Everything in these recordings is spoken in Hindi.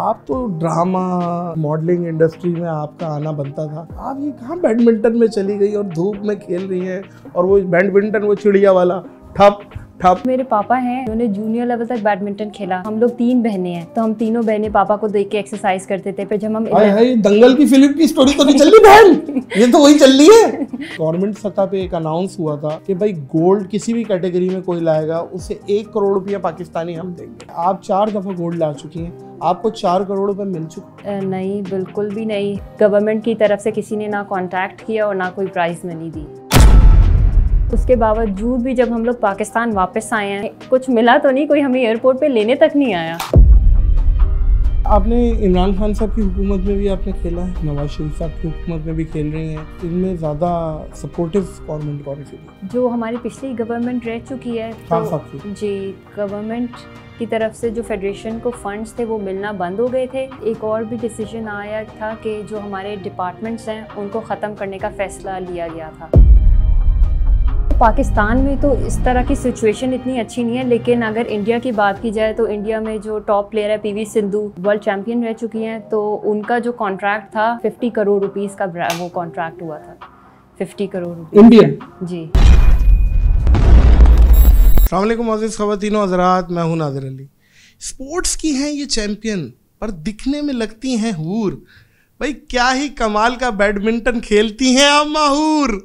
आप तो ड्रामा मॉडलिंग इंडस्ट्री में आपका आना बनता था आप ये कहाँ बैडमिंटन में चली गई और धूप में खेल रही हैं और वो बैडमिंटन वो चिड़िया वाला ठप ठप मेरे पापा हैं उन्होंने जूनियर लेवल तक बैडमिंटन खेला हम लोग तीन बहने हैं तो हम तीनों बहने पापा को देख के एक्सरसाइज करते थे जब हम आए, आए, दंगल की फिल्म की स्टोरी तो नहीं चल रही बहन ये तो वही चल रही है गवर्नमेंट सतह पे एक अनाउंस हुआ था कि भाई गोल्ड किसी भी कैटेगरी में कोई लाएगा उसे एक करोड़ रुपया पाकिस्तानी हम देंगे आप चार दफा गोल्ड ला चुकी हैं आपको चार करोड़ रुपए मिल चुके नहीं बिल्कुल भी नहीं गवर्नमेंट की तरफ से किसी ने ना कांटेक्ट किया और ना कोई प्राइस मनी दी उसके बावजूद भी जब हम लोग पाकिस्तान वापस आए हैं कुछ मिला तो नहीं कोई हमें एयरपोर्ट पे लेने तक नहीं आया आपने इमरान खान साहब की हुकूमत में भी आपने खेला है नवाज शरीफ साहब की हुकूमत में भी खेल रही हैं इनमें ज़्यादा सपोर्टिव गवर्नमेंट कौन सी जो हमारी पिछली गवर्नमेंट रह चुकी है खान तो साहब की जी गवर्नमेंट की तरफ से जो फेडरेशन को फंड्स थे वो मिलना बंद हो गए थे एक और भी डिसीजन आया था कि जो हमारे डिपार्टमेंट्स हैं उनको ख़त्म करने का फैसला लिया गया था पाकिस्तान में तो इस तरह की सिचुएशन इतनी अच्छी नहीं है लेकिन अगर इंडिया की बात की जाए तो इंडिया में जो टॉप प्लेयर है पीवी सिंधु वर्ल्ड चैंपियन रह चुकी हैं तो उनका जो कॉन्ट्रैक्ट था 50 करोड़ रुपीस का वो कॉन्ट्रैक्ट हुआ था 50 करोड़ इंडियन जी अलैक्म अजीज़ ख़वान हजरात मैं हूँ नादिर अली स्पोर्ट्स की हैं ये चैम्पियन पर दिखने में लगती हैं हूर भाई क्या ही कमाल का बैडमिंटन खेलती हैं अब माहूर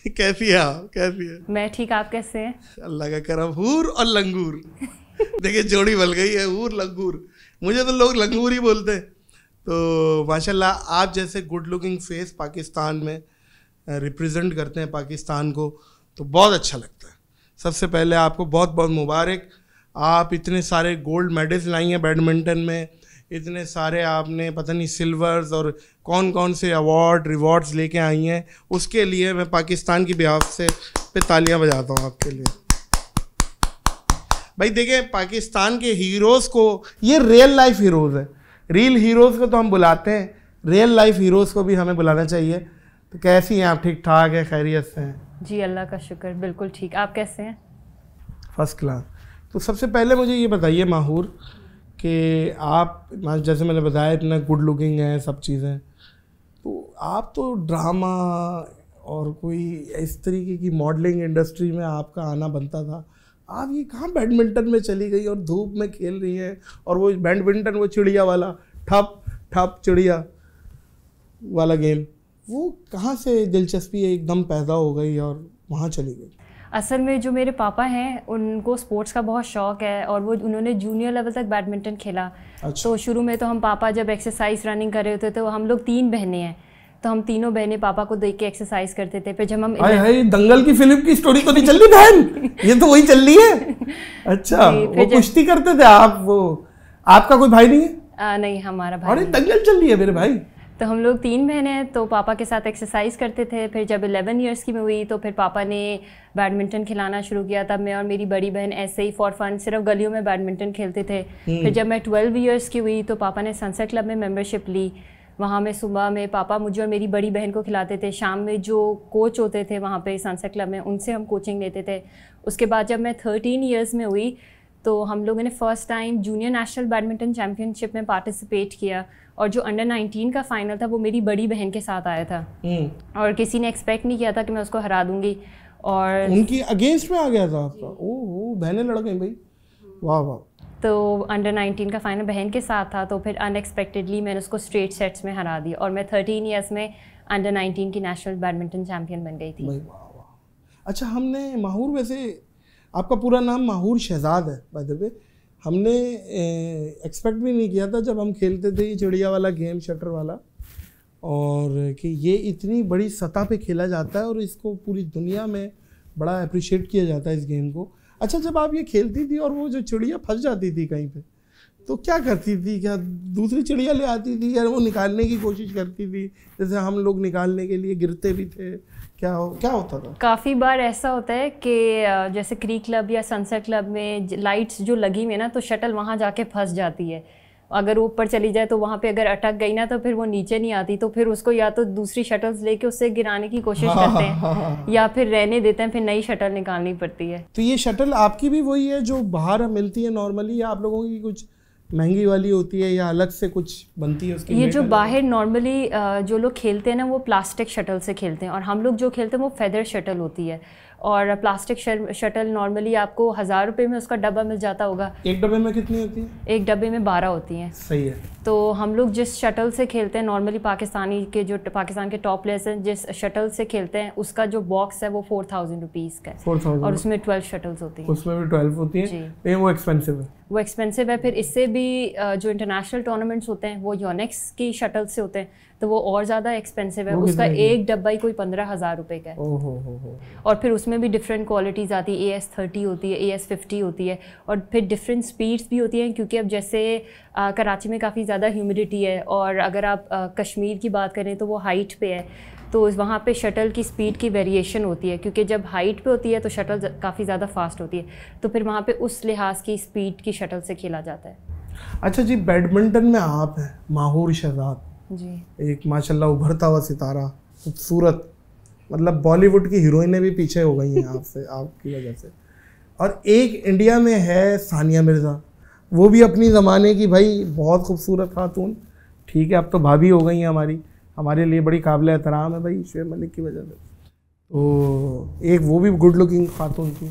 कैसी है आप कैसी है मैं ठीक आप कैसे हैं अल्लाह का करम हूर और लंगूर देखिए जोड़ी बल गई है हूर लंगूर मुझे तो लोग लंगूर ही बोलते हैं तो माशाल्लाह आप जैसे गुड लुकिंग फेस पाकिस्तान में रिप्रेजेंट करते हैं पाकिस्तान को तो बहुत अच्छा लगता है सबसे पहले आपको बहुत बहुत मुबारक आप इतने सारे गोल्ड मेडल्स लाई हैं बैडमिंटन में इतने सारे आपने पता नहीं सिल्वर्स और कौन कौन से अवार्ड रिवॉर्ड्स लेके आई हैं उसके लिए मैं पाकिस्तान की ब्याह से पे तालियाँ बजाता हूँ आपके लिए भाई देखिए पाकिस्तान के हीरोज़ को ये रियल लाइफ हीरोज़ है रियल हीरोज़ को तो हम बुलाते हैं रियल लाइफ हीरोज़ को भी हमें बुलाना चाहिए तो कैसी हैं आप ठीक ठाक है खैरियत से हैं जी अल्लाह का शुक्र बिल्कुल ठीक आप कैसे हैं फर्स्ट क्लास तो सबसे पहले मुझे ये बताइए माहूर कि आप जैसे मैंने बताया इतना गुड लुकिंग है सब चीज़ें तो आप तो ड्रामा और कोई इस तरीके की मॉडलिंग इंडस्ट्री में आपका आना बनता था आप ये कहाँ बैडमिंटन में चली गई और धूप में खेल रही हैं और वो बैडमिंटन वो चिड़िया वाला ठप ठप चिड़िया वाला गेम वो कहाँ से दिलचस्पी एकदम पैदा हो गई और वहाँ चली गई असल में जो मेरे पापा हैं उनको स्पोर्ट्स का बहुत शौक है और वो उन्होंने जूनियर लेवल तक बैडमिंटन खेला अच्छा। तो शुरू में तो हम पापा जब एक्सरसाइज रनिंग कर रहे होते तो हम लोग तीन बहनें हैं तो हम तीनों बहनें पापा को देख के एक्सरसाइज करते थे फिर जब हम आए, आए, दंगल की फिल्म की स्टोरी तो नहीं चल रही बहन ये तो वही चल रही है अच्छा वो कुश्ती करते थे आप वो आपका कोई भाई नहीं है नहीं हमारा भाई दंगल चल रही है मेरे भाई तो हम लोग तीन बहन हैं तो पापा के साथ एक्सरसाइज करते थे फिर जब 11 इयर्स की मैं हुई तो फिर पापा ने बैडमिंटन खिलाना शुरू किया तब मैं और मेरी बड़ी बहन ऐसे ही फॉर फन सिर्फ गलियों में बैडमिंटन खेलते थे हम्म। फिर जब मैं ट्वेल्व ईयर्स की हुई तो पापा ने सनसेट क्लब में मेम्बरशिप ली वहाँ में सुबह में पापा मुझे और मेरी बड़ी बहन को खिलाते थे शाम में जो कोच होते थे वहाँ पे सनसेट क्लब में उनसे हम कोचिंग लेते थे उसके बाद जब मैं थर्टीन ईयर्स में हुई तो हम लोगों ने first time junior national badminton championship में पार्टिसिपेट किया और जो अंडर 19 का फाइनल था वो मेरी बड़ी बहन के साथ आया था हम्म। और किसी ने एक्सपेक्ट नहीं किया था कि मैं उसको हरा दूंगी और उनकी अगेंस्ट में आ गया था आपका ओ ओह बहनें लड़ गई भाई वाह वाह तो अंडर 19 का फाइनल बहन के साथ था तो फिर अनएक्सपेक्टेडली मैंने उसको स्ट्रेट सेट्स में हरा दिया और मैं 13 इयर्स में अंडर 19 की नेशनल बैडमिंटन चैम्पियन बन गई थी अच्छा हमने माहौर वैसे आपका पूरा नाम माहूर शहजाद है बाय द वे हमने एक्सपेक्ट भी नहीं किया था जब हम खेलते थे ये चिड़िया वाला गेम शटर वाला और कि ये इतनी बड़ी सतह पे खेला जाता है और इसको पूरी दुनिया में बड़ा अप्रिशिएट किया जाता है इस गेम को अच्छा जब आप ये खेलती थी और वो जो चिड़िया फंस जाती थी कहीं पे तो क्या करती थी क्या दूसरी चिड़िया ले आती थी या वो निकालने की कोशिश करती थी जैसे हम लोग निकालने के लिए गिरते भी थे क्या हो क्या होता था काफ़ी बार ऐसा होता है कि जैसे क्री क्लब या सनसेट क्लब में लाइट्स जो लगी हुई है ना तो शटल वहाँ जाके फंस जाती है अगर ऊपर चली जाए तो वहाँ पे अगर अटक गई ना तो फिर वो नीचे नहीं आती तो फिर उसको या तो दूसरी शटल्स लेके उससे गिराने की कोशिश हाँ, करते हाँ, हैं हाँ, हाँ, हाँ, या फिर रहने देते हैं फिर नई शटल निकालनी पड़ती है तो ये शटल आपकी भी वही है जो बाहर मिलती है नॉर्मली या आप लोगों की कुछ महंगी वाली होती है या अलग से कुछ बनती है उसकी ये जो बाहर नॉर्मली जो लोग खेलते हैं ना वो प्लास्टिक शटल से खेलते हैं और हम लोग जो खेलते हैं वो फेदर शटल होती है और प्लास्टिक शटल नॉर्मली आपको हज़ार रुपये में उसका डब्बा मिल जाता होगा एक डब्बे में कितनी होती है एक डब्बे में बारह होती हैं सही है तो हम लोग जिस शटल से खेलते हैं नॉर्मली पाकिस्तानी के जो पाकिस्तान के टॉप प्लेयर्स हैं जिस शटल से खेलते हैं उसका जो बॉक्स है वो फोर थाउजेंड रुपीज़ का है और उसमें ट्वेल्व शटल्स होती हैं उसमें भी ट्वेल्व होती है वो एक्सपेंसिव है वो एक्सपेंसिव है फिर इससे भी जो इंटरनेशनल टूर्नामेंट्स होते हैं वो योनेक्स की शटल से होते हैं तो वो और ज़्यादा एक्सपेंसिव है उसका एक डब्बा ही कोई पंद्रह हज़ार रुपये का है और फिर उसमें भी डिफरेंट क्वालिटीज़ आती है ए एस थर्टी होती है ए एस फिफ्टी होती है और फिर डिफरेंट स्पीड्स भी होती हैं क्योंकि अब जैसे आ, कराची में काफ़ी ज़्यादा ह्यूमिडिटी है और अगर आप आ, कश्मीर की बात करें तो वो हाइट पे है तो वहाँ पे शटल की स्पीड की वेरिएशन होती है क्योंकि जब हाइट पे होती है तो शटल काफ़ी ज़्यादा फास्ट होती है तो फिर वहाँ पे उस लिहाज की स्पीड की शटल से खेला जाता है अच्छा जी बैडमिंटन में आप हैं माहूर शहजाद जी एक माशाल्लाह उभरता हुआ सितारा खूबसूरत मतलब बॉलीवुड की हीरोइनें भी पीछे हो गई हैं आपसे आपकी वजह से और एक इंडिया में है सानिया मिर्ज़ा वो भी अपनी ज़माने की भाई बहुत खूबसूरत खातून ठीक है अब तो भाभी हो गई हैं हमारी हमारे लिए बड़ी काबिल एहतराम है भाई शेर मलिक की वजह से तो एक वो भी गुड लुकिंग खातून थी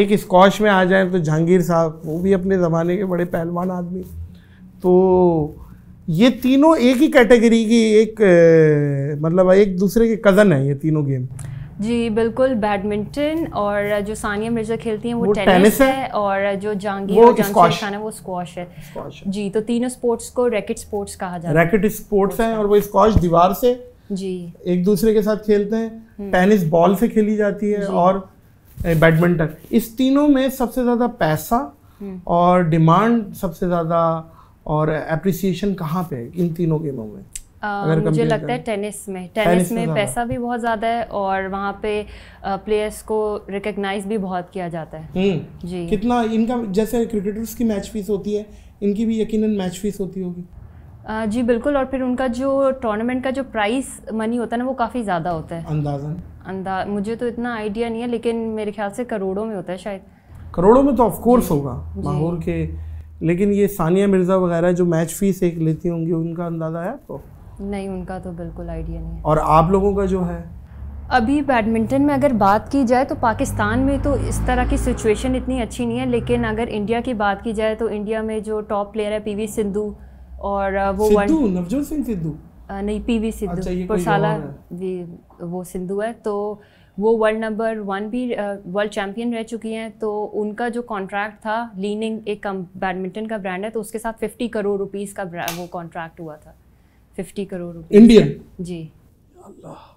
एक स्कॉश में आ जाए तो जहांगीर साहब वो भी अपने ज़माने के बड़े पहलवान आदमी तो ये तीनों एक ही कैटेगरी की एक मतलब एक दूसरे के कज़न है ये तीनों गेम जी बिल्कुल बैडमिंटन और जो सानिया मिर्जा खेलती हैं वो, वो टेनिस है, है और जो जहांगीर वो जहांगीर खान है वो स्क्वाश है।, है जी तो तीनों स्पोर्ट्स को रैकेट स्पोर्ट्स कहा जाता है रैकेट स्पोर्ट्स हैं और वो स्क्वाश दीवार से जी एक दूसरे के साथ खेलते हैं टेनिस हम्म। बॉल से खेली जाती है और बैडमिंटन इस तीनों में सबसे ज़्यादा पैसा हम्म। और डिमांड सबसे ज़्यादा और एप्रिसिएशन कहाँ पे इन तीनों गेमों में अगर मुझे लगता है टेनिस में टेनिस, टेनिस में हाँ। पैसा भी बहुत ज़्यादा है और वहाँ पे प्लेयर्स को रिकॉग्नाइज भी बहुत किया जाता है हम्म, जी कितना इनका जैसे क्रिकेटर्स की मैच फीस होती है इनकी भी यकीनन मैच फीस होती होगी जी बिल्कुल और फिर उनका जो टूर्नामेंट का जो प्राइस मनी होता है ना वो काफ़ी ज़्यादा होता है अंदाजन अंदा मुझे तो इतना आइडिया नहीं है लेकिन मेरे ख्याल से करोड़ों में होता है शायद करोड़ों में तो ऑफकोर्स होगा माहौल के लेकिन ये सानिया मिर्ज़ा वगैरह जो मैच फीस एक लेती होंगी उनका अंदाज़ा है आपको नहीं उनका तो बिल्कुल आइडिया नहीं और आप लोगों का जो है अभी बैडमिंटन में अगर बात की जाए तो पाकिस्तान में तो इस तरह की सिचुएशन इतनी अच्छी नहीं है लेकिन अगर इंडिया की बात की जाए तो इंडिया में जो टॉप प्लेयर है पीवी सिंधु और वो सिद्धू नवजोत सिंह सिद्धू नहीं पीवी सिद्धू अच्छा, जी वो सिंधु है तो वो वर्ल्ड नंबर वन भी वर्ल्ड चैम्पियन रह चुकी हैं तो उनका जो कॉन्ट्रैक्ट था लीनिंग एक बैडमिंटन का ब्रांड है तो उसके साथ फिफ्टी करोड़ रुपीज़ का वो कॉन्ट्रैक्ट हुआ था फिफ्टी करोड़ रुपए इंडियन जी अल्लाह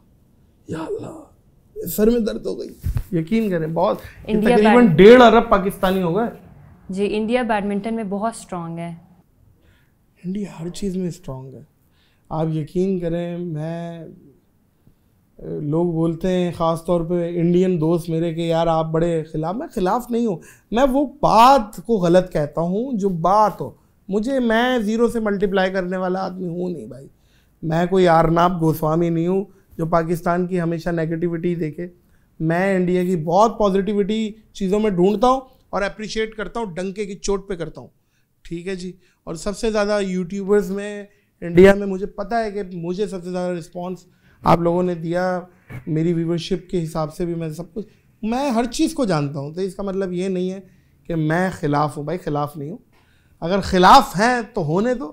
या अल्लाह सर में दर्द हो गई यकीन करें बहुत तकरीबन डेढ़ अरब पाकिस्तानी हो गए जी इंडिया बैडमिंटन में बहुत स्ट्रांग है इंडिया हर चीज़ में स्ट्रांग है आप यकीन करें मैं लोग बोलते हैं ख़ास तौर पे इंडियन दोस्त मेरे के यार आप बड़े ख़िलाफ़ मैं ख़िलाफ़ नहीं हूँ मैं वो बात को गलत कहता हूँ जो बात हो मुझे मैं ज़ीरो से मल्टीप्लाई करने वाला आदमी हूँ नहीं भाई मैं कोई आरनाब गोस्वामी नहीं हूँ जो पाकिस्तान की हमेशा नेगेटिविटी देखे मैं इंडिया की बहुत पॉजिटिविटी चीज़ों में ढूंढता हूँ और अप्रिशिएट करता हूँ डंके की चोट पे करता हूँ ठीक है जी और सबसे ज़्यादा यूट्यूबर्स में इंडिया में मुझे पता है कि मुझे सबसे ज़्यादा रिस्पॉन्स आप लोगों ने दिया मेरी व्यूवरशिप के हिसाब से भी मैं सब कुछ मैं हर चीज़ को जानता हूँ तो इसका मतलब ये नहीं है कि मैं ख़िलाफ़ हूँ भाई ख़िलाफ़ नहीं हूँ अगर खिलाफ हैं तो होने दो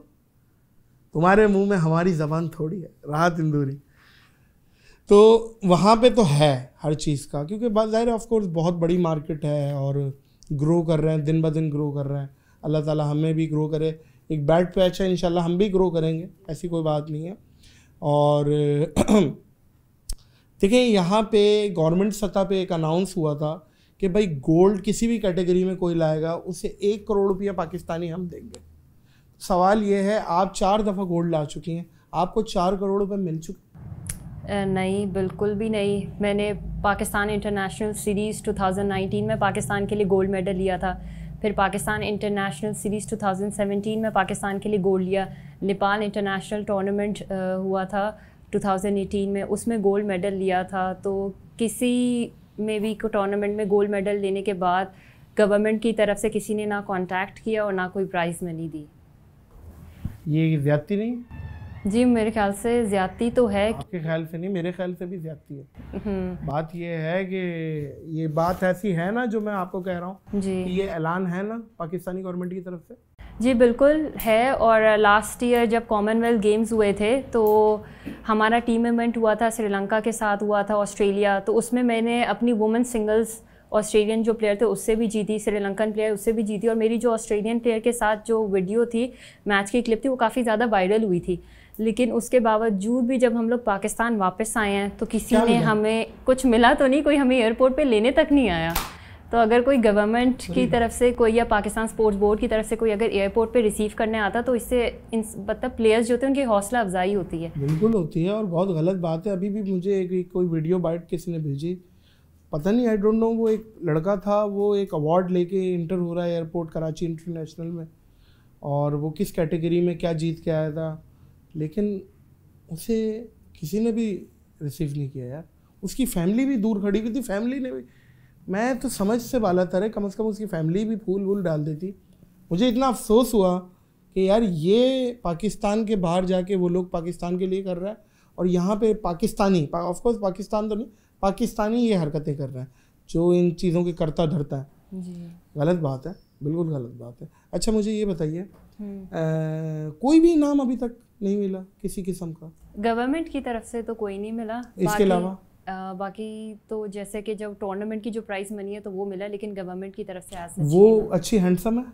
तुम्हारे मुंह में हमारी ज़बान थोड़ी है राहत इंदूरी तो वहाँ पे तो है हर चीज़ का क्योंकि बात जाहिर ऑफ ऑफकोर्स बहुत बड़ी मार्केट है और ग्रो कर रहे हैं दिन ब दिन ग्रो कर रहे हैं अल्लाह ताला हमें भी ग्रो करे एक बैड पैच है इन हम भी ग्रो करेंगे ऐसी कोई बात नहीं है और देखिए यहाँ पे गवर्नमेंट सतह पे एक अनाउंस हुआ था कि भाई गोल्ड किसी भी कैटेगरी में कोई लाएगा उसे एक करोड़ रुपया पाकिस्तानी हम देंगे सवाल ये है आप चार दफ़ा गोल्ड ला चुकी हैं आपको चार करोड़ रुपये मिल चुके नहीं बिल्कुल भी नहीं मैंने पाकिस्तान इंटरनेशनल सीरीज़ 2019 में पाकिस्तान के लिए गोल्ड मेडल लिया था फिर पाकिस्तान इंटरनेशनल सीरीज़ 2017 में पाकिस्तान के लिए गोल्ड लिया नेपाल इंटरनेशनल टूर्नामेंट हुआ था 2018 में उसमें गोल्ड मेडल लिया था तो किसी में भी को टूर्नामेंट में गोल्ड मेडल लेने के बाद गवर्नमेंट की तरफ से किसी ने ना कांटेक्ट किया और ना कोई प्राइज़ मनी दी ये ज़्यादती नहीं जी मेरे ख्याल से ज़्यादती तो है आपके ख्याल से नहीं मेरे ख्याल से भी ज़्यादती है हम्म। बात ये है कि ये बात ऐसी है ना जो मैं आपको कह रहा हूँ जी ये ऐलान है ना पाकिस्तानी गवर्नमेंट की तरफ से जी बिल्कुल है और लास्ट ईयर जब कॉमनवेल्थ गेम्स हुए थे तो हमारा टीम इवेंट हुआ था श्रीलंका के साथ हुआ था ऑस्ट्रेलिया तो उसमें मैंने अपनी वुमेन सिंगल्स ऑस्ट्रेलियन जो प्लेयर थे उससे भी जीती श्रीलंकन प्लेयर उससे भी जीती और मेरी जो ऑस्ट्रेलियन प्लेयर के साथ जो वीडियो थी मैच की क्लिप थी वो काफ़ी ज़्यादा वायरल हुई थी लेकिन उसके बावजूद भी जब हम लोग पाकिस्तान वापस आए हैं तो किसी ने हमें कुछ मिला तो नहीं कोई हमें एयरपोर्ट पर लेने तक नहीं आया तो अगर कोई गवर्नमेंट की तरफ से कोई या पाकिस्तान स्पोर्ट्स बोर्ड की तरफ से कोई अगर एयरपोर्ट पे रिसीव करने आता तो इससे इन मतलब प्लेयर्स जो होते हैं उनकी हौसला अफजाई होती है बिल्कुल होती है और बहुत गलत बात है अभी भी मुझे एक कोई वीडियो बाइट किसी ने भेजी पता नहीं आई डोंट नो वो एक लड़का था वो एक अवार्ड लेके इंटर हो रहा है एयरपोर्ट कराची इंटरनेशनल में और वो किस कैटेगरी में क्या जीत के आया था लेकिन उसे किसी ने भी रिसीव नहीं किया यार उसकी फैमिली भी दूर खड़ी हुई थी फैमिली ने भी मैं तो समझ से वाला तर कम से कम उसकी फैमिली भी फूल वूल डाल देती मुझे इतना अफसोस हुआ कि यार ये पाकिस्तान के बाहर जाके वो लोग पाकिस्तान के लिए कर रहा है और यहाँ पे पाकिस्तानी ऑफकोर्स पा, पाकिस्तान तो नहीं पाकिस्तानी ये हरकतें कर रहा है जो इन चीज़ों के करता धरता है जी। गलत बात है बिल्कुल गलत बात है अच्छा मुझे ये बताइए हम्म। कोई भी इनाम अभी तक नहीं मिला किसी किस्म का गवर्नमेंट की तरफ से तो कोई नहीं मिला इसके अलावा आ, बाकी तो जैसे कि जब टूर्नामेंट की जो प्राइस मनी है तो वो मिला लेकिन गवर्नमेंट की तरफ से आज वो अच्छी हैंडसम है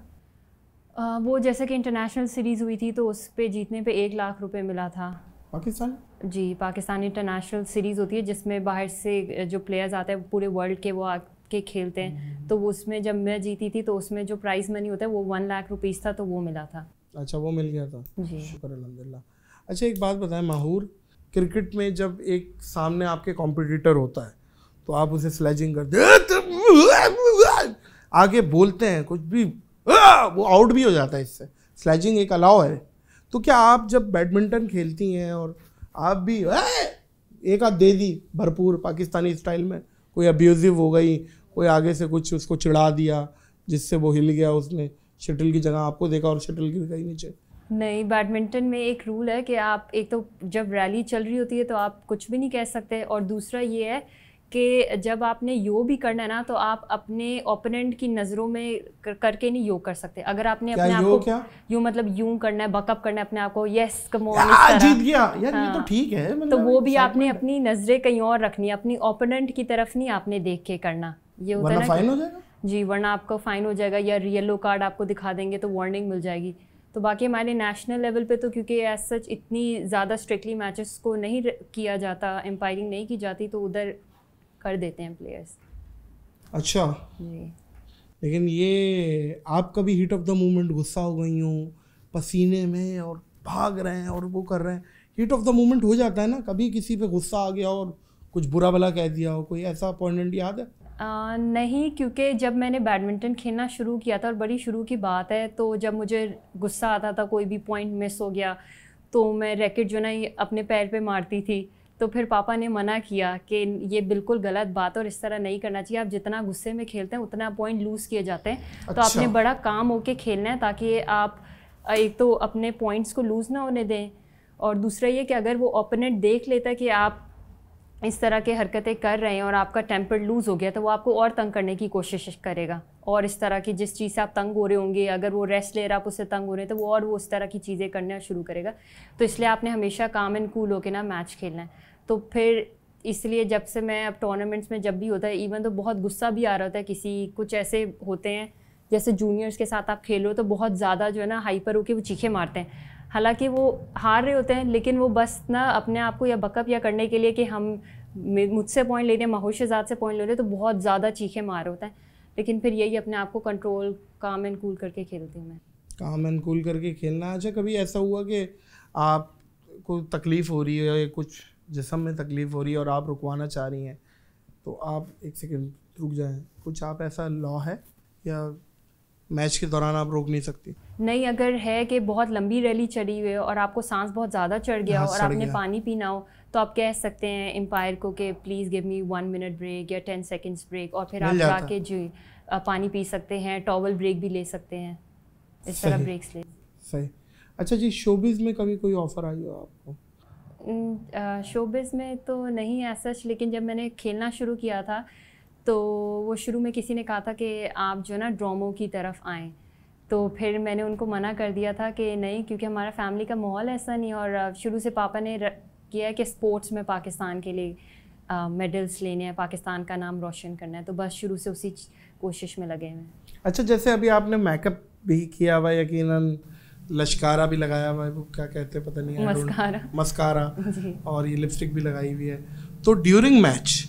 आ, वो जैसे कि इंटरनेशनल सीरीज़ हुई थी तो उस पर जीतने पर एक लाख रुपये मिला था पाकिस्तान जी पाकिस्तान इंटरनेशनल सीरीज़ होती है जिसमें बाहर से जो प्लेयर्स आते हैं पूरे वर्ल्ड के वो आके खेलते हैं हम्म। तो उसमें जब मैं जीती थी तो उसमें जो प्राइज़ मनी होता है वो वन लाख रुपीज़ था तो वो मिला था अच्छा वो मिल गया था जी शुक्र अलहमदिल्ला अच्छा एक बात बताएं माहूर क्रिकेट में जब एक सामने आपके कॉम्पिटिटर होता है तो आप उसे स्लैजिंग कर दे आगे बोलते हैं कुछ भी वो आउट भी हो जाता है इससे स्लैजिंग एक अलाव है तो क्या आप जब बैडमिंटन खेलती हैं और आप भी एक आध दे दी भरपूर पाकिस्तानी स्टाइल में कोई अब्यूजिव हो गई कोई आगे से कुछ उसको चिढ़ा दिया जिससे वो हिल गया उसने शटल की जगह आपको देखा और शटल गिर गई नीचे नहीं बैडमिंटन में एक रूल है कि आप एक तो जब रैली चल रही होती है तो आप कुछ भी नहीं कह सकते और दूसरा ये है कि जब आपने यो भी करना है ना तो आप अपने ओपोनेंट की नज़रों में कर, करके नहीं यो कर सकते अगर आपने अपने आप को क्या? यो मतलब यूं करना है बकअप करना है अपने आप को यस कमोन हाँ, जीत गया यार हाँ, ये तो हाँ। ठीक है मतलब तो वो भी आपने अपनी नज़रें कहीं और रखनी है अपनी ओपोनेंट की तरफ नहीं आपने देख के करना ये होता है जी वरना आपको फाइन हो जाएगा या येलो कार्ड आपको दिखा देंगे तो वार्निंग मिल जाएगी तो बाकी हमारे नेशनल लेवल पे तो क्योंकि एज सच इतनी ज़्यादा स्ट्रिक्टली मैचेस को नहीं किया जाता एम्पायरिंग नहीं की जाती तो उधर कर देते हैं प्लेयर्स अच्छा जी लेकिन ये आप कभी हीट ऑफ द मोमेंट गुस्सा हो गई हूँ पसीने में और भाग रहे हैं और वो कर रहे हैं हीट ऑफ द मोमेंट हो जाता है ना कभी किसी पे गुस्सा आ गया और कुछ बुरा भला कह दिया हो कोई ऐसा अपॉइंटमेंट याद है नहीं क्योंकि जब मैंने बैडमिंटन खेलना शुरू किया था और बड़ी शुरू की बात है तो जब मुझे गुस्सा आता था कोई भी पॉइंट मिस हो गया तो मैं रैकेट जो ना ये अपने पैर पे मारती थी तो फिर पापा ने मना किया कि ये बिल्कुल गलत बात और इस तरह नहीं करना चाहिए आप जितना गुस्से में खेलते हैं उतना पॉइंट लूज़ किए जाते हैं तो अच्छा। तो आपने बड़ा काम होके खेलना है ताकि आप एक तो अपने पॉइंट्स को लूज़ ना होने दें और दूसरा ये कि अगर वो ओपोनेंट देख लेता कि आप इस तरह के हरकतें कर रहे हैं और आपका टेम्पर लूज़ हो गया तो वो आपको और तंग करने की कोशिश करेगा और इस तरह की जिस चीज़ से आप तंग हो रहे होंगे अगर वो रेस्ट ले रहा आप उससे तंग हो रहे हैं तो वो और वो उस तरह की चीज़ें करना शुरू करेगा तो इसलिए आपने हमेशा काम एंड कूल होकर ना मैच खेलना है तो फिर इसलिए जब से मैं अब टूर्नामेंट्स में जब भी होता है इवन तो बहुत गुस्सा भी आ रहा होता है किसी कुछ ऐसे होते हैं जैसे जूनियर्स के साथ आप खेल रहे हो तो बहुत ज़्यादा जो है ना हाइपर होकर वो चीखे मारते हैं हालांकि वो हार रहे होते हैं लेकिन वो बस ना अपने आप को या बकअप या करने के लिए कि हम मुझसे पॉइंट ले रहे हैं महोशजाद से पॉइंट ले रहे हैं तो बहुत ज़्यादा चीखे मार होते हैं लेकिन फिर यही अपने आप को कंट्रोल काम एंड कूल करके खेलती हूँ मैं काम एंड कूल करके खेलना अच्छा कभी ऐसा हुआ कि आप को तकलीफ़ हो रही है कुछ जिसम में तकलीफ़ हो रही है और आप रुकवाना चाह रही हैं तो आप एक सेकेंड रुक जाएँ कुछ आप ऐसा लॉ है या मैच के दौरान आप रोक नहीं सकती नहीं अगर है कि बहुत लंबी रैली चढ़ी हुई है और आपको सांस बहुत ज़्यादा चढ़ गया हो हाँ, और आपने गया। पानी पीना हो तो आप कह सकते हैं एम्पायर को कि please give me one minute break या टेन सेकेंड्स ब्रेक और फिर आप जाके जी पानी पी सकते हैं टॉवल ब्रेक भी ले सकते हैं इस तरह ब्रेक्स ले सही अच्छा जी शोबिज़ में कभी कोई ऑफ़र आई हो आपको शोबिज़ में तो नहीं ऐसा लेकिन जब मैंने खेलना शुरू किया था तो वो शुरू में किसी ने कहा था कि आप जो है ना ड्रामों की तरफ आए तो फिर मैंने उनको मना कर दिया था कि नहीं क्योंकि हमारा फैमिली का माहौल ऐसा नहीं और शुरू से पापा ने किया है कि स्पोर्ट्स में पाकिस्तान के लिए मेडल्स लेने हैं पाकिस्तान का नाम रोशन करना है तो बस शुरू से उसी कोशिश में लगे हैं अच्छा जैसे अभी आपने मेकअप भी किया हुआ यकीन लश्कारा भी लगाया हुआ है वो क्या कहते हैं पता नहीं मस्कारा मस्कारा और ये लिपस्टिक भी लगाई हुई है तो ड्यूरिंग हम्म। मैच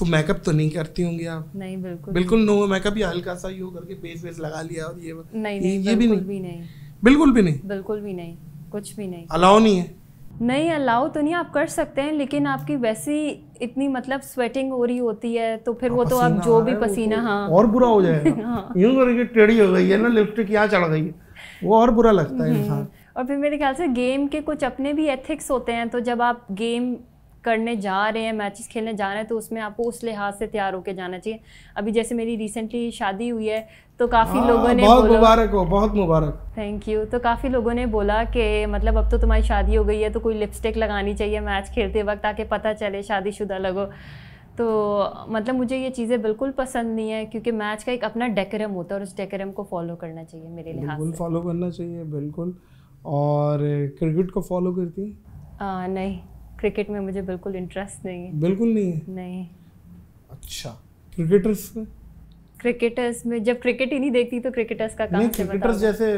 तो मेकअप तो नहीं करती होंगी आप नहीं बिल्कुल बिल्कुल नो मेकअप या हल्का सा यू करके फेस वेस लगा लिया और ये नहीं, नहीं ये भी नहीं बिल्कुल भी नहीं बिल्कुल भी नहीं कुछ भी नहीं अलाउ नहीं है नहीं अलाउ तो नहीं आप कर सकते हैं लेकिन आपकी वैसी इतनी मतलब स्वेटिंग हो रही होती है तो फिर हाँ, वो तो आप जो भी पसीना तो हाँ और बुरा हो जाएगा हाँ। यूं करके तो टेढ़ी हो गई है ना लिपस्टिक यहाँ चढ़ गई है वो और बुरा लगता है हम्म। इंसान और फिर मेरे ख्याल से गेम के कुछ अपने भी एथिक्स होते हैं तो जब आप गेम करने जा रहे हैं मैचेस खेलने जा रहे हैं तो उसमें आपको उस लिहाज से तैयार होकर जाना चाहिए अभी जैसे मेरी रिसेंटली शादी हुई है तो काफ़ी हाँ, लोगों ने बहुत मुबारक हो बहुत मुबारक थैंक यू तो काफ़ी लोगों ने बोला कि मतलब अब तो तुम्हारी शादी हो गई है तो कोई लिपस्टिक लगानी चाहिए मैच खेलते वक्त ताकि पता चले शादीशुदा लगो तो मतलब मुझे ये चीज़ें बिल्कुल पसंद नहीं है क्योंकि मैच का एक अपना डेकरम होता है और उस डेकरम को फॉलो करना चाहिए मेरे लिहाज बिल्कुल फॉलो करना चाहिए बिल्कुल और क्रिकेट को फॉलो करती है नहीं क्रिकेट में मुझे बिल्कुल इंटरेस्ट नहीं है बिल्कुल नहीं है नहीं अच्छा क्रिकेटर्स क्रिकेटर्स में जब क्रिकेट ही नहीं देखती तो क्रिकेटर्स का काम क्रिकेटर्स जैसे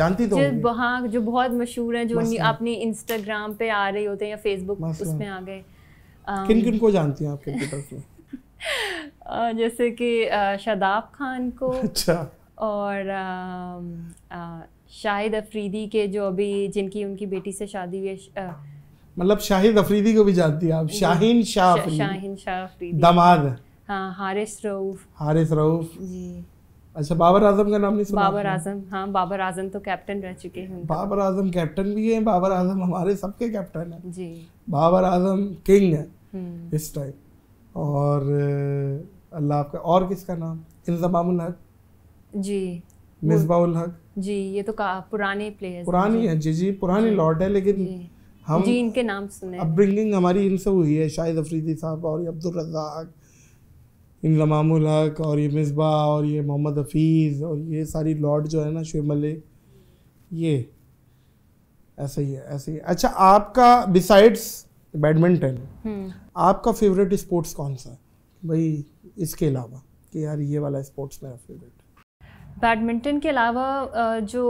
जानती तो जो हाँ जो बहुत मशहूर हैं जो अपने इंस्टाग्राम पे आ रही होते हैं या फेसबुक उसमें आ गए किन किन को जानती हैं आप क्रिकेटर्स में जैसे कि शादाब खान को अच्छा और शाहिद अफरीदी के जो अभी जिनकी उनकी बेटी से शादी हुई है मतलब शाहिद अफरीदी को भी जानती है आप शाहीन शाह अफरीदी शाहिन शाह अफरीदी दामाद हाँ हारिस रऊफ हारिस रऊफ जी अच्छा बाबर आजम का नाम नहीं सुना बाबर आजम हाँ बाबर आजम तो कैप्टन रह चुके हैं बाबर आजम कैप्टन भी हैं बाबर आजम हमारे सबके कैप्टन हैं जी बाबर आजम किंग है हम्म। इस टाइम और अल्लाह आपका और किसका नाम इंजमाम हक जी मिसबाउल हक जी ये तो पुराने प्लेयर पुरानी है जी जी पुरानी लॉर्ड है लेकिन हम जी इनके नाम सुने अपब्रिंगिंग हमारी इनसे हुई है शाहिद अफरीदी साहब और ये अब्दुल रज़ाक इन लमामुल हक और ये मिसबा और ये मोहम्मद हफीज़ और ये सारी लॉर्ड जो है ना शुब मलिक ये ऐसा ही है ऐसे ही है अच्छा आपका बिसाइड्स हम्म। बैडमिंटन आपका फेवरेट स्पोर्ट्स कौन सा है भाई इसके अलावा कि यार ये वाला स्पोर्ट्स मेरा फेवरेट बैडमिंटन के अलावा जो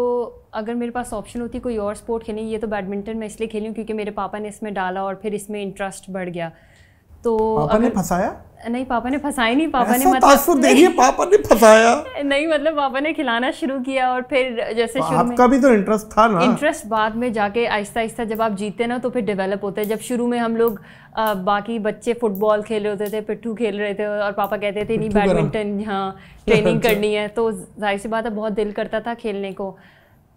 अगर मेरे पास ऑप्शन होती कोई और स्पोर्ट खेलने ये तो बैडमिंटन मैं इसलिए खेली हूँ क्योंकि मेरे पापा ने इसमें डाला और फिर इसमें इंटरेस्ट बढ़ गया तो पापा अगर... ने फंसाया नहीं पापा ने फंसाया नहीं पापा ने मतलब देखिए पापा ने फंसाया नहीं मतलब पापा ने खिलाना शुरू किया और फिर जैसे तो शुरू में भी तो इंटरेस्ट था ना इंटरेस्ट बाद में जाके आहिस्ता आहिस्ता जब आप जीते ना तो फिर डेवलप होते हैं जब शुरू में हम लोग बाकी बच्चे फुटबॉल खेल रहे होते थे पिट्ठू खेल रहे थे और पापा कहते थे नहीं बैडमिंटन यहाँ ट्रेनिंग करनी है तो जाहिर सी बात है बहुत दिल करता था खेलने को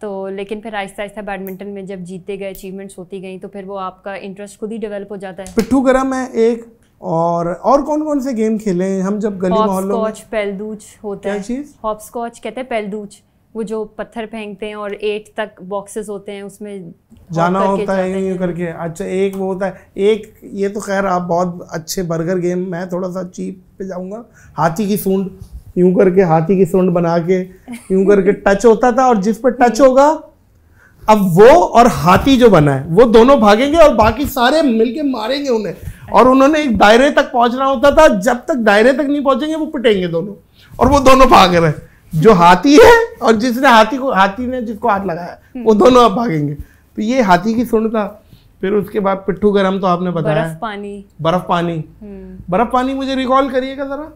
तो लेकिन फिर आहिस्ता आहिस्ता बैडमिंटन में जब जीते गए अचीवमेंट्स होती गई तो फिर वो आपका इंटरेस्ट खुद ही डेवलप हो जाता है पिट्ठू गरम है एक और और कौन कौन से गेम खेले हैं हम जब गली मोहल्लों में पेलदूच होता है हॉप स्कॉच कहते हैं पेलदूच वो जो पत्थर फेंकते हैं और एट तक बॉक्सेस होते हैं उसमें जाना होता है यूं करके अच्छा एक वो होता है एक ये तो खैर आप बहुत अच्छे बर्गर गेम मैं थोड़ा सा चीप पे जाऊंगा हाथी की सूंड यूं करके हाथी की सुंड बना के यूं करके टच होता था और जिस पर टच होगा अब वो और हाथी जो बना है वो दोनों भागेंगे और बाकी सारे मिलके मारेंगे उन्हें और उन्होंने एक दायरे तक पहुंचना होता था जब तक दायरे तक नहीं पहुंचेंगे वो पिटेंगे दोनों और वो दोनों भाग रहे जो हाथी है और जिसने हाथी को हाथी ने जिसको हाथ लगाया वो हम्म। दोनों अब भागेंगे तो ये हाथी की सुन था फिर उसके बाद पिट्ठू गर्म तो आपने बताया बर्फ पानी बर्फ पानी हम्म। बर्फ पानी मुझे रिकॉल करिएगा जरा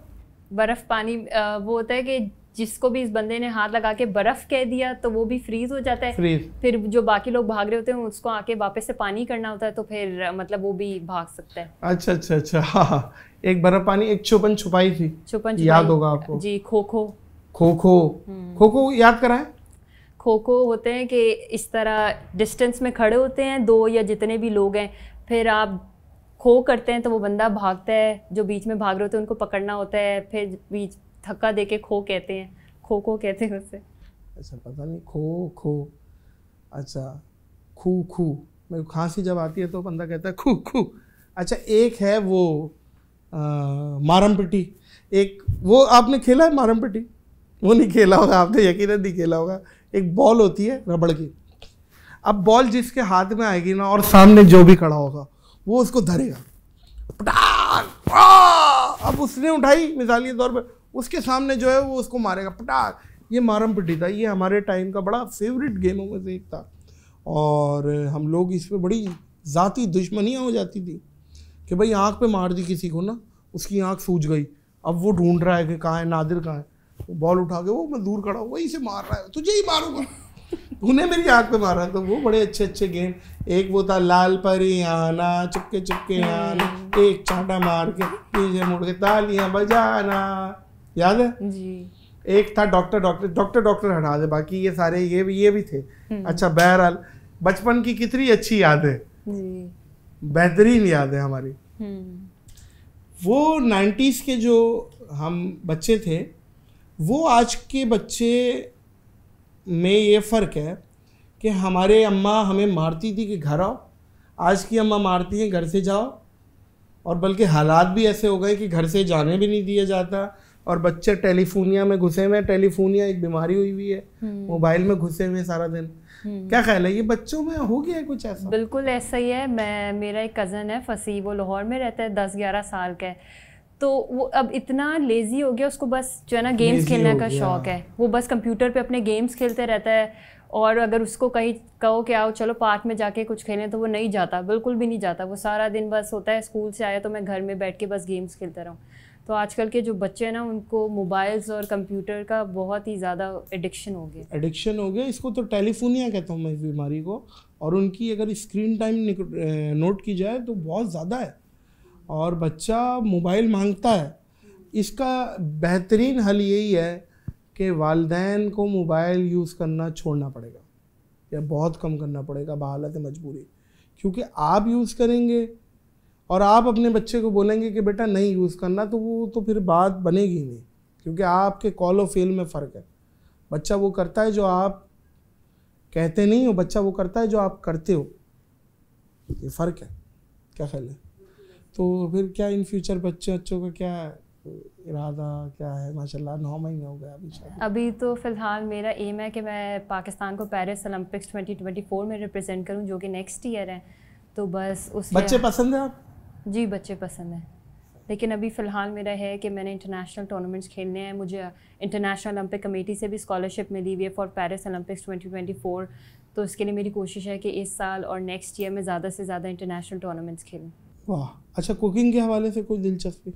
बर्फ़ पानी वो होता है कि जिसको भी इस बंदे ने हाथ लगा के बर्फ कह दिया तो वो भी फ्रीज हो जाता है फ्रीज फिर जो बाकी लोग भाग रहे होते हैं उसको आके वापस से पानी करना होता है तो फिर मतलब वो भी भाग सकता है अच्छा अच्छा अच्छा हाँ, हाँ। एक बर्फ पानी एक छुपन छुपाई थी छुपन याद होगा आपको जी खो खो हम्म। खो खो खो खो याद कराए खो खो होते हैं कि इस तरह डिस्टेंस में खड़े होते हैं दो या जितने भी लोग हैं फिर आप खो करते हैं तो वो बंदा भागता है जो बीच में भाग रहे होते हैं उनको पकड़ना होता है फिर बीच थक्का दे के खो कहते हैं खो खो कहते हैं उससे अच्छा पता नहीं खो खो अच्छा खू खू मेरे खांसी जब आती है तो बंदा कहता है खू खू अच्छा एक है वो मारम पिटी एक वो आपने खेला है मारम पिटी वो नहीं खेला होगा आपने यकीन नहीं खेला होगा एक बॉल होती है रबड़ की अब बॉल जिसके हाथ में आएगी ना और सामने जो भी खड़ा होगा वो उसको धरेगा पटाक अब उसने उठाई मिसाल के तौर पर उसके सामने जो है वो उसको मारेगा पटाक ये मारम पिटी था ये हमारे टाइम का बड़ा फेवरेट गेमों में से एक था और हम लोग इस पर बड़ी ज़ाती दुश्मनियाँ हो जाती थी कि भाई आँख पे मार दी किसी को ना उसकी आँख सूझ गई अब वो ढूंढ रहा है कि कहाँ है नादिर कहाँ है वो बॉल उठा के वो मैं दूर खड़ा वही वहीं से मार रहा है तुझे ही मारूंगा उन्हें मेरी आँख पे मारा तो वो बड़े अच्छे अच्छे गेम एक वो था लाल परी आना चुपके चुपके हम्म। आना एक चाटा मार के पीछे मुड़ के तालियां बजाना याद है जी एक था डॉक्टर डॉक्टर डॉक्टर डॉक्टर हटा दे बाकी ये सारे ये भी ये भी थे हम्म। अच्छा बहरहाल बचपन की कितनी अच्छी याद है बेहतरीन याद है हमारी हम्म। वो नाइन्टीज़ के जो हम बच्चे थे वो आज के बच्चे में ये फ़र्क है कि हमारे अम्मा हमें मारती थी कि घर आओ आज की अम्मा मारती हैं घर से जाओ और बल्कि हालात भी ऐसे हो गए कि घर से जाने भी नहीं दिया जाता और बच्चे टेलीफोनिया में घुसे हुए हैं टेलीफोनिया एक बीमारी हुई हुई है हम्म। मोबाइल में घुसे हुए सारा दिन हम्म। क्या ख्याल है ये बच्चों में हो गया है कुछ ऐसा बिल्कुल ऐसा ही है मैं मेरा एक कज़न है फसी वो लाहौर में रहता है दस ग्यारह साल का है तो वो अब इतना लेजी हो गया उसको बस जो है ना गेम्स खेलने का शौक है वो बस कंप्यूटर पे अपने गेम्स खेलते रहता है और अगर उसको कहीं कहो कि आओ चलो पार्क में जाके कुछ खेलें तो वो नहीं जाता बिल्कुल भी नहीं जाता वो सारा दिन बस होता है स्कूल से आया तो मैं घर में बैठ के बस गेम्स खेलता रहूँ तो आजकल के जो बच्चे हैं ना उनको मोबाइल्स और कंप्यूटर का बहुत ही ज़्यादा एडिक्शन हो गया एडिक्शन हो गया इसको तो टेलीफोनिया कहता हूँ मैं इस बीमारी को और उनकी अगर स्क्रीन टाइम नोट की जाए तो बहुत ज़्यादा है और बच्चा मोबाइल मांगता है इसका बेहतरीन हल यही है कि वालदेन को मोबाइल यूज़ करना छोड़ना पड़ेगा या बहुत कम करना पड़ेगा बहालत मजबूरी क्योंकि आप यूज़ करेंगे और आप अपने बच्चे को बोलेंगे कि बेटा नहीं यूज़ करना तो वो तो फिर बात बनेगी नहीं क्योंकि आपके कॉल और फेल में फ़र्क है बच्चा वो करता है जो आप कहते नहीं हो बच्चा वो करता है जो आप करते हो ये फ़र्क है क्या ख्याल है तो फिर क्या इन फ्यूचर बच्चे बच्चों का क्या इरादा क्या है माशाल्लाह नौ महीने हो गए अभी अभी तो फ़िलहाल मेरा एम है कि मैं पाकिस्तान को पेरिस ओलंपिक्स 2024 में रिप्रेजेंट करूं जो कि नेक्स्ट ईयर है तो बस उस बच्चे पसंद है आप जी बच्चे पसंद हैं लेकिन अभी फ़िलहाल मेरा है कि मैंने इंटरनेशनल टूर्नामेंट्स खेलने हैं मुझे इंटरनेशनल ओलंपिक कमेटी से भी स्कॉलरशिप मिली हुई है फॉर पेरिस ओलंपिक्स 2024 तो इसके लिए मेरी कोशिश है कि इस साल और नेक्स्ट ईयर में ज़्यादा से ज़्यादा इंटरनेशनल टूर्नामेंट्स खेलूँ वाह अच्छा कुकिंग के हवाले से कुछ दिलचस्पी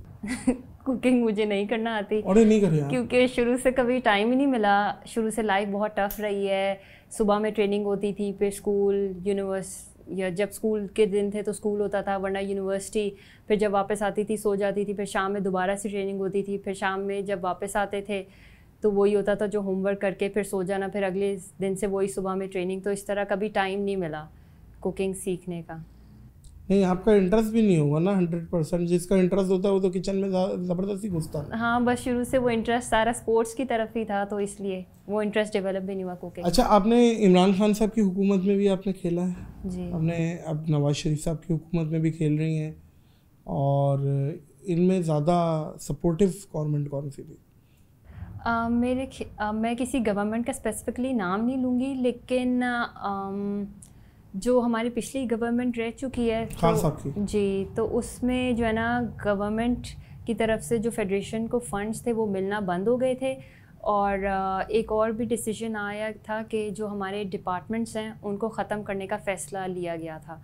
कुकिंग मुझे नहीं करना आती और नहीं कर क्योंकि शुरू से कभी टाइम ही नहीं मिला शुरू से लाइफ बहुत टफ रही है सुबह में ट्रेनिंग होती थी फिर स्कूल यूनिवर्स या जब स्कूल के दिन थे तो स्कूल होता था वरना यूनिवर्सिटी फिर जब वापस आती थी सो जाती थी फिर शाम में दोबारा से ट्रेनिंग होती थी फिर शाम में जब वापस आते थे तो वही होता था जो होमवर्क करके फिर सो जाना फिर अगले दिन से वही सुबह में ट्रेनिंग तो इस तरह कभी टाइम नहीं मिला कुकिंग सीखने का नहीं आपका इंटरेस्ट भी नहीं होगा ना हंड्रेड परसेंट जिसका इंटरेस्ट होता है वो तो किचन में ज़बरदस्ती घुसता है हाँ बस शुरू से वो इंटरेस्ट सारा स्पोर्ट्स की तरफ ही था तो इसलिए वो इंटरेस्ट डेवलप भी नहीं हुआ कुकिंग अच्छा आपने इमरान खान साहब की हुकूमत में भी आपने खेला है जी आपने अब नवाज शरीफ साहब की हुकूमत में भी खेल रही हैं और इनमें ज़्यादा सपोर्टिव गवर्नमेंट कौन सी थी मेरे मैं किसी गवर्नमेंट का स्पेसिफिकली नाम नहीं लूँगी लेकिन जो हमारी पिछली गवर्नमेंट रह चुकी है खान तो साहब की जी तो उसमें जो है ना गवर्नमेंट की तरफ से जो फेडरेशन को फंड्स थे वो मिलना बंद हो गए थे और एक और भी डिसीजन आया था कि जो हमारे डिपार्टमेंट्स हैं उनको ख़त्म करने का फ़ैसला लिया गया था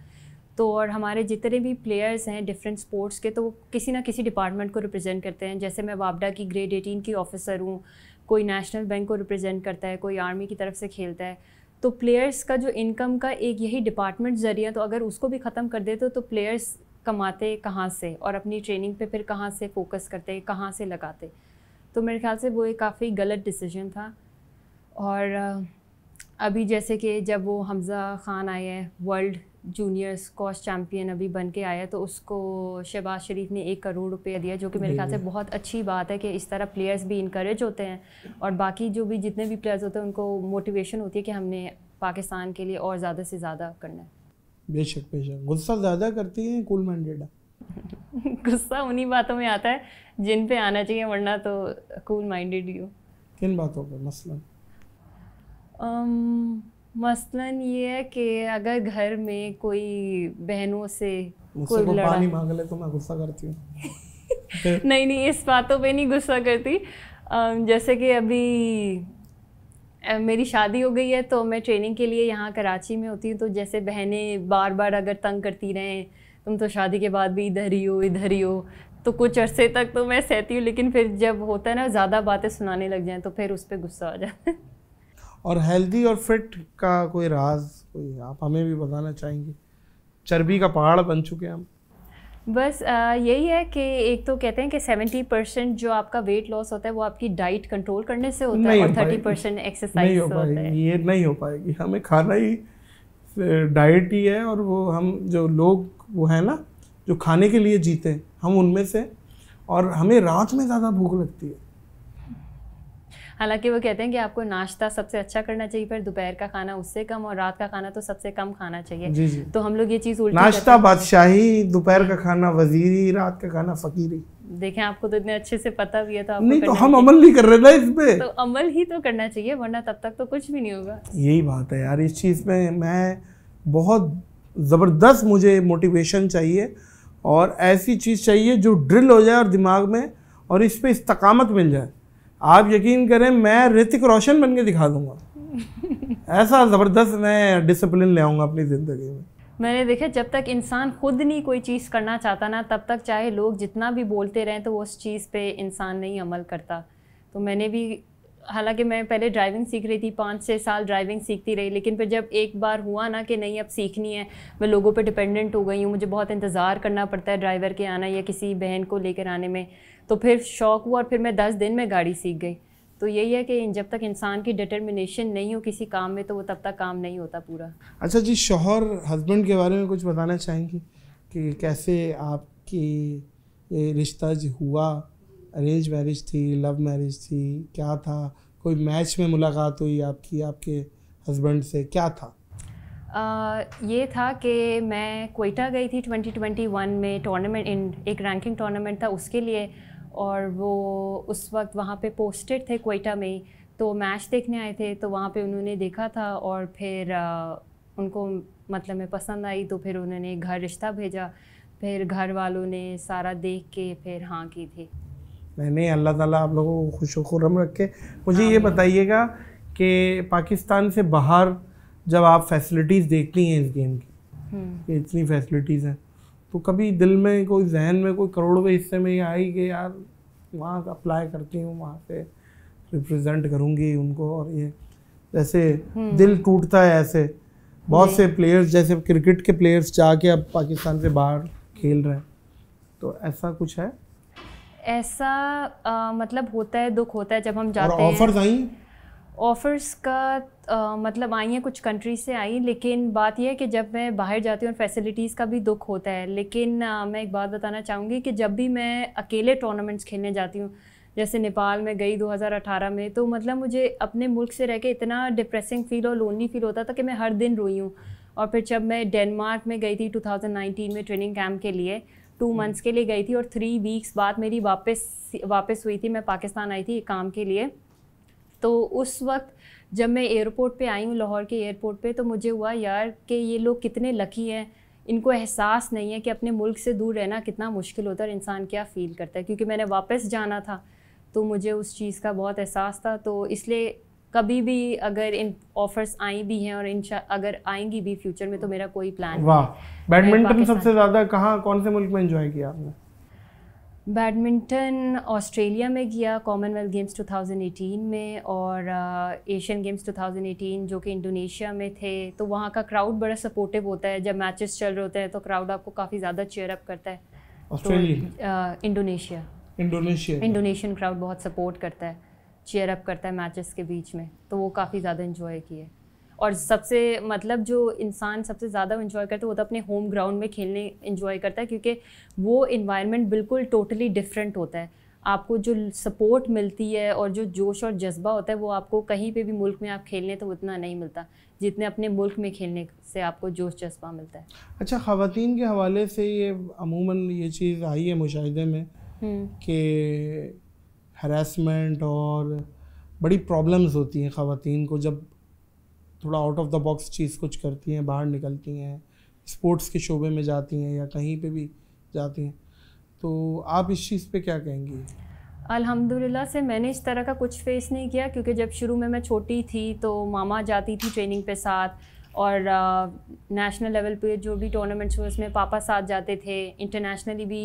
तो और हमारे जितने भी प्लेयर्स हैं डिफरेंट स्पोर्ट्स के तो वो किसी ना किसी डिपार्टमेंट को रिप्रेजेंट करते हैं जैसे मैं वापडा की ग्रेड एटीन की ऑफिसर हूँ कोई नेशनल बैंक को रिप्रेजेंट करता है कोई आर्मी की तरफ से खेलता है तो प्लेयर्स का जो इनकम का एक यही डिपार्टमेंट जरिया तो अगर उसको भी ख़त्म कर देते तो प्लेयर्स कमाते कहाँ से और अपनी ट्रेनिंग पे फिर कहाँ से फोकस करते कहाँ से लगाते तो मेरे ख्याल से वो एक काफ़ी गलत डिसीजन था और अभी जैसे कि जब वो हमज़ा ख़ान आए हैं वर्ल्ड जूनियर स्कॉश चैम्पियन अभी बन के आया तो उसको शहबाज शरीफ ने एक करोड़ रुपया दिया जो कि मेरे ख्याल से बहुत अच्छी बात है कि इस तरह प्लेयर्स भी इंकरेज होते हैं और बाकी जो भी जितने भी प्लेयर्स होते हैं उनको मोटिवेशन होती है कि हमने पाकिस्तान के लिए और ज़्यादा से ज़्यादा करना है बेशक बेशक गुस्सा ज़्यादा करती है कूल माइंडेड गुस्सा उन्हीं बातों में आता है जिन पे आना चाहिए वरना तो कूल माइंडेड ही हो किन बातों पर मसला मसलन ये है कि अगर घर में कोई बहनों से कोई तो लड़ा पानी मांग ले तो मैं गुस्सा करती हूँ नहीं नहीं इस बातों पे नहीं गुस्सा करती जैसे कि अभी मेरी शादी हो गई है तो मैं ट्रेनिंग के लिए यहाँ कराची में होती हूँ तो जैसे बहनें बार बार अगर तंग करती रहें तुम तो शादी के बाद भी इधर ही हो इधर ही हो तो कुछ अरसे तक तो मैं सहती हूँ लेकिन फिर जब होता है ना ज़्यादा बातें सुनाने लग जाएँ तो फिर उस पर गुस्सा आ जाता है और हेल्दी और फिट का कोई राज कोई आप हमें भी बताना चाहेंगे चर्बी का पहाड़ बन चुके हैं हम बस यही है कि एक तो कहते हैं कि सेवेंटी परसेंट जो आपका वेट लॉस होता है वो आपकी डाइट कंट्रोल करने से होता है और परसेंट एक्सरसाइज नहीं हो पाएगी ये नहीं हो पाएगी हमें खाना ही डाइट ही है और वो हम जो लोग वो है ना जो खाने के लिए जीते हैं हम उनमें से और हमें रात में ज़्यादा भूख लगती है हालांकि वो कहते हैं कि आपको नाश्ता सबसे अच्छा करना चाहिए पर दोपहर का खाना उससे कम और रात का खाना तो सबसे कम खाना चाहिए जी जी। तो हम लोग ये चीज़ उल्टी नाश्ता बादशाही दोपहर का खाना वजीरी रात का खाना फकीरी देखें आपको तो इतने अच्छे से पता भी है तो नहीं तो हम अमल नहीं कर रहे ना इसमें तो अमल ही तो करना चाहिए वरना तब तक तो कुछ भी नहीं होगा यही बात है यार इस चीज़ में मैं बहुत ज़बरदस्त मुझे मोटिवेशन चाहिए और ऐसी चीज़ चाहिए जो ड्रिल हो जाए और दिमाग में और इस पे इस्तकामत मिल जाए आप यकीन करें मैं ऋतिक रोशन बन के दिखा दूंगा ऐसा ज़बरदस्त मैं डिसिप्लिन ले आऊँगा अपनी ज़िंदगी में मैंने देखा जब तक इंसान खुद नहीं कोई चीज़ करना चाहता ना तब तक चाहे लोग जितना भी बोलते रहें तो वो उस चीज़ पे इंसान नहीं अमल करता तो मैंने भी हालांकि मैं पहले ड्राइविंग सीख रही थी पाँच छः साल ड्राइविंग सीखती रही लेकिन फिर जब एक बार हुआ ना कि नहीं अब सीखनी है मैं लोगों पे डिपेंडेंट हो गई हूँ मुझे बहुत इंतज़ार करना पड़ता है ड्राइवर के आना या किसी बहन को लेकर आने में तो फिर शौक हुआ और फिर मैं दस दिन में गाड़ी सीख गई तो यही है कि जब तक इंसान की डिटर्मिनेशन नहीं हो किसी काम में तो वो तब तक काम नहीं होता पूरा अच्छा जी शोहर हस्बैंड के बारे में कुछ बताना चाहेंगी कि कैसे आपकी रिश्ता जी हुआ अरेंज मैरिज थी लव मैरिज थी क्या था कोई मैच में मुलाकात हुई आपकी आपके हस्बैंड से क्या था आ, ये था कि मैं कोयटा गई थी 2021 में टूर्नामेंट इन एक रैंकिंग टूर्नामेंट था उसके लिए और वो उस वक्त वहाँ पे पोस्टेड थे कोयटा में तो मैच देखने आए थे तो वहाँ पे उन्होंने देखा था और फिर आ, उनको मतलब मैं पसंद आई तो फिर उन्होंने घर रिश्ता भेजा फिर घर वालों ने सारा देख के फिर हाँ की थी नहीं नहीं अल्लाह ताला आप लोगों को खुश खुरम रखे मुझे ये बताइएगा कि पाकिस्तान से बाहर जब आप फैसिलिटीज़ देखती हैं इस गेम की हम्म। इतनी फैसिलिटीज़ हैं तो कभी दिल में कोई जहन में कोई करोड़वें हिस्से में ये आई कि यार वहाँ अप्लाई करती हूँ वहाँ से रिप्रेजेंट करूँगी उनको और ये जैसे हम्म। दिल टूटता है ऐसे बहुत से प्लेयर्स जैसे क्रिकेट के प्लेयर्स जाके अब पाकिस्तान से बाहर खेल रहे हैं तो ऐसा कुछ है ऐसा आ, मतलब होता है दुख होता है जब हम जाते और हैं ऑफर्स आई ऑफ़र्स का आ, मतलब आई हैं कुछ कंट्री से आई लेकिन बात यह है कि जब मैं बाहर जाती हूँ और फैसिलिटीज़ का भी दुख होता है लेकिन आ, मैं एक बात बताना चाहूँगी कि जब भी मैं अकेले टूर्नामेंट्स खेलने जाती हूँ जैसे नेपाल में गई 2018 में तो मतलब मुझे अपने मुल्क से रह के इतना डिप्रेसिंग फ़ील और लोनली फ़ील होता था कि मैं हर दिन रोई हूँ और फिर जब मैं डेनमार्क में गई थी 2019 में ट्रेनिंग कैंप के लिए टू मंथ्स हम्म। के लिए गई थी और थ्री वीक्स बाद मेरी वापस वापस हुई थी मैं पाकिस्तान आई थी काम के लिए तो उस वक्त जब मैं एयरपोर्ट पे आई हूँ लाहौर के एयरपोर्ट पे तो मुझे हुआ यार कि ये लोग कितने लकी हैं इनको एहसास नहीं है कि अपने मुल्क से दूर रहना कितना मुश्किल होता है और इंसान क्या फ़ील करता है क्योंकि मैंने वापस जाना था तो मुझे उस चीज़ का बहुत एहसास था तो इसलिए कभी भी अगर इन ऑफर्स आई भी हैं और इन अगर आएंगी भी फ्यूचर में तो मेरा कोई प्लान वाह बैडमिंटन सबसे ज़्यादा कहाँ कौन से मुल्क में इन्जॉय किया आपने बैडमिंटन ऑस्ट्रेलिया में किया कॉमनवेल्थ गेम्स 2018 में और एशियन गेम्स 2018 जो कि इंडोनेशिया में थे तो वहाँ का क्राउड बड़ा सपोर्टिव होता है जब मैचेस चल रहे होते हैं तो क्राउड आपको काफ़ी ज़्यादा चेयर अप करता है तो, Australia Indonesia Indonesia Indonesian crowd बहुत सपोर्ट करता है चेयर अप करता है मैचेस के बीच में तो वो काफ़ी ज़्यादा इन्जॉय किए और सबसे मतलब जो इंसान सबसे ज़्यादा इन्जॉय करता है वो तो अपने होम ग्राउंड में खेलने इन्जॉय करता है क्योंकि वो इन्वायरमेंट बिल्कुल टोटली डिफरेंट होता है आपको जो सपोर्ट मिलती है और जो जोश और जज्बा होता है वो आपको कहीं पे भी मुल्क में आप खेलने तो उतना नहीं मिलता जितने अपने मुल्क में खेलने से आपको जोश जज्बा मिलता है अच्छा ख़वान के हवाले से ये अमूमन ये चीज़ आई है मुशाहे में हम्म। कि हरासमेंट और बड़ी प्रॉब्लम्स होती हैं ख़वान को जब थोड़ा आउट ऑफ द बॉक्स चीज़ कुछ करती हैं बाहर निकलती हैं स्पोर्ट्स के शोबे में जाती हैं या कहीं पे भी जाती हैं तो आप इस चीज़ पे क्या कहेंगी अल्हम्दुलिल्लाह से मैंने इस तरह का कुछ फेस नहीं किया क्योंकि जब शुरू में मैं छोटी थी तो मामा जाती थी ट्रेनिंग पे साथ और नेशनल लेवल पे जो भी टूर्नामेंट्स हुए उसमें पापा साथ जाते थे इंटरनेशनली भी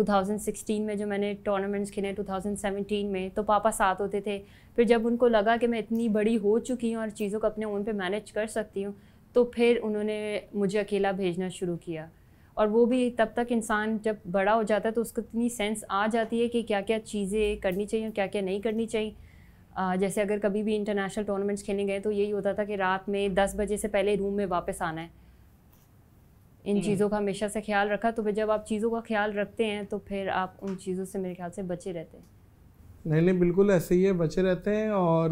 2016 में जो मैंने टूर्नामेंट्स खेले 2017 में तो पापा साथ होते थे फिर जब उनको लगा कि मैं इतनी बड़ी हो चुकी हूँ और चीज़ों को अपने ओन पे मैनेज कर सकती हूँ तो फिर उन्होंने मुझे अकेला भेजना शुरू किया और वो भी तब तक इंसान जब बड़ा हो जाता है तो उसको इतनी सेंस आ जाती है कि क्या क्या चीज़ें करनी चाहिए और क्या क्या नहीं करनी चाहिए आ, जैसे अगर कभी भी इंटरनेशनल टूर्नामेंट्स खेलने गए तो यही होता था कि रात में दस बजे से पहले रूम में वापस आना है इन हम्म। चीज़ों का हमेशा से ख्याल रखा तो जब आप चीज़ों का ख्याल रखते हैं तो फिर आप उन चीज़ों से मेरे ख्याल से बचे रहते हैं नहीं नहीं बिल्कुल ऐसे ही है बचे रहते हैं और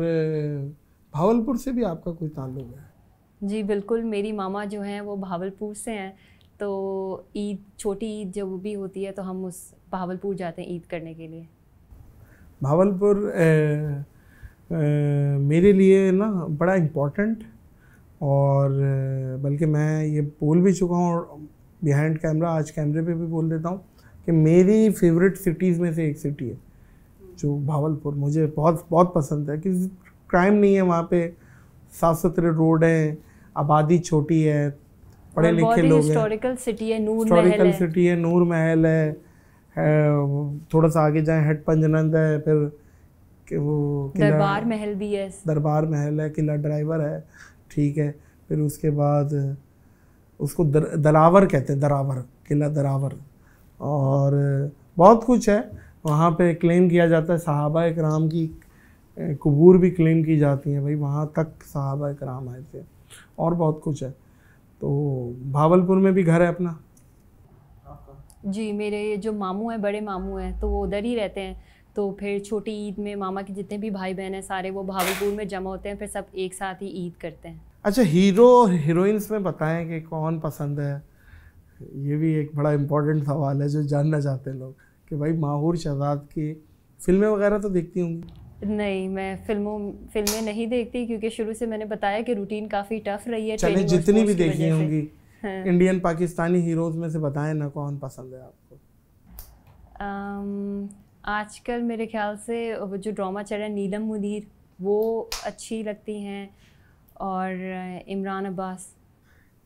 भावलपुर से भी आपका कोई ताल्लुक है जी बिल्कुल मेरी मामा जो हैं वो भावलपुर से हैं तो ईद छोटी ईद जब भी होती है तो हम उस भावलपुर जाते हैं ईद करने के लिए भावलपुर ए, ए, मेरे लिए ना बड़ा इम्पोर्टेंट और बल्कि मैं ये बोल भी चुका हूँ और बिहाइंड कैमरा आज कैमरे पे भी बोल देता हूँ कि मेरी फेवरेट सिटीज़ में से एक सिटी है जो भावलपुर मुझे बहुत बहुत पसंद है कि क्राइम नहीं है वहाँ पे साफ सुथरे रोड हैं आबादी छोटी है पढ़े लिखे लोग हैं सिटी है नूर हिस्टोरिकल सिटी है नूर महल है, है थोड़ा सा आगे जाए हट पंजनंद है फिर वो दरबार महल भी है दरबार महल है किला ड्राइवर है ठीक है फिर उसके बाद उसको दर, दरावर कहते हैं दरावर किला दरावर और बहुत कुछ है वहाँ पे क्लेम किया जाता है सहाबा कराम की कबूर भी क्लेम की जाती हैं भाई वहाँ तक सहाबा कराम आए थे और बहुत कुछ है तो भावलपुर में भी घर है अपना जी मेरे जो मामू हैं बड़े मामू हैं तो वो उधर ही रहते हैं तो फिर छोटी ईद में मामा के जितने भी भाई बहन हैं सारे वो भावलपुर में जमा होते हैं फिर सब एक साथ ही ईद करते हैं अच्छा हीरो हीरोइंस में बताएं कि कौन पसंद है ये भी एक बड़ा इम्पोर्टेंट सवाल है जो जानना चाहते हैं लोग कि भाई माहूर शहजाद की फिल्में वगैरह तो देखती होंगी नहीं मैं फिल्मों फिल्में नहीं देखती क्योंकि शुरू से मैंने बताया कि रूटीन काफ़ी टफ रही है चले जितनी भी देखी होंगी हाँ। इंडियन पाकिस्तानी हीरोज में से बताएं ना कौन पसंद है आपको आम, um, आजकल मेरे ख्याल से जो ड्रामा चल रहा है नीलम मुदीर वो अच्छी लगती हैं और इमरान अब्बास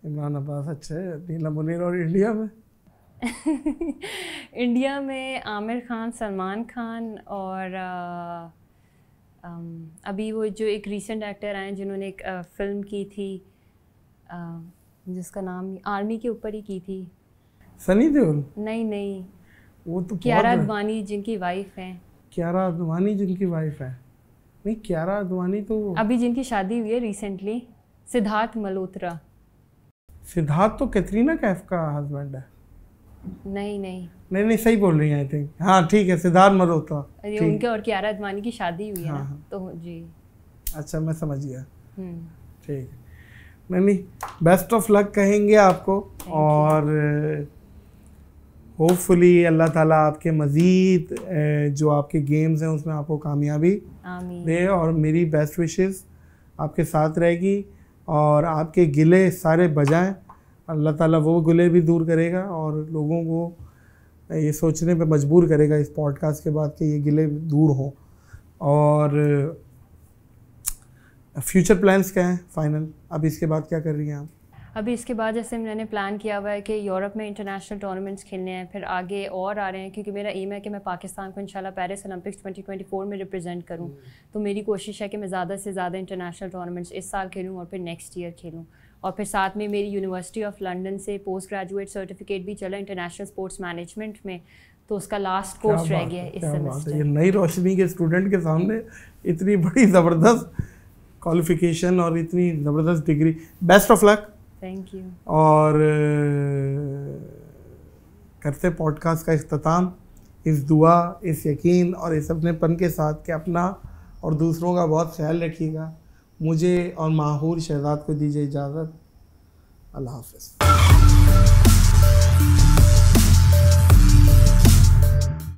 इमरान अब्बास अच्छे नीलम मुनीर और इंडिया में इंडिया में आमिर खान सलमान खान और आ, अभी वो जो एक रीसेंट एक्टर आए जिन्होंने एक फ़िल्म की थी जिसका नाम आर्मी के ऊपर ही की थी सनी देओल नहीं नहीं वो तो क्यारा अडवाणी जिनकी वाइफ है क्यारा अडवाणी जिनकी वाइफ है नहीं क्यारा अडवाणी तो अभी जिनकी शादी हुई है रिसेंटली सिद्धार्थ मल्होत्रा सिद्धार्थ तो कैटरीना कैफ का हस्बैंड है नहीं नहीं नहीं नहीं सही बोल रही हैं आई थिंक हाँ ठीक है सिद्धार्थ मल्होत्रा उनके और क्यारा अडवाणी की शादी हुई हाँ, है हाँ। तो जी अच्छा मैं समझ गया हम्म। ठीक नहीं नहीं बेस्ट ऑफ लक कहेंगे आपको और होपफुली अल्लाह ताला आपके मज़ीद जो आपके गेम्स हैं उसमें आपको कामयाबी दे और मेरी बेस्ट विशेस आपके साथ रहेगी और आपके गिले सारे बजाएं अल्लाह ताला वो गिले भी दूर करेगा और लोगों को ये सोचने पे मजबूर करेगा इस पॉडकास्ट के बाद कि ये गिले दूर हों और फ्यूचर प्लान्स क्या हैं फाइनल अब इसके बाद क्या कर रही हैं आप अभी इसके बाद जैसे मैंने प्लान किया हुआ है कि यूरोप में इंटरनेशनल टूर्नामेंट्स खेलने हैं फिर आगे और आ रहे हैं क्योंकि मेरा एम है कि मैं पाकिस्तान को इंशाल्लाह पेरिस ओलंपिक्स 2024 में रिप्रेजेंट करूं हम्म। तो मेरी कोशिश है कि मैं ज़्यादा से ज़्यादा इंटरनेशनल टूर्नामेंट्स इस साल खेलूँ और फिर नेक्स्ट ईयर खेलूँ और फिर साथ में मेरी यूनिवर्सिटी ऑफ लंडन से पोस्ट ग्रेजुएट सर्टिफिकेट भी चला इंटरनेशनल स्पोर्ट्स मैनेजमेंट में तो उसका लास्ट कोर्स रह गया इस समय नई रोशनी के स्टूडेंट के सामने इतनी बड़ी ज़बरदस्त क्वालिफिकेशन और इतनी ज़बरदस्त degree best of luck thank you और करते पॉडकास्ट का अख्ताम इस दुआ इस यकीन और इस अपनेपन के साथ कि अपना और दूसरों का बहुत ख्याल रखिएगा मुझे और माहूर शहजाद को दीजिए इजाज़त अल्लाह हाफ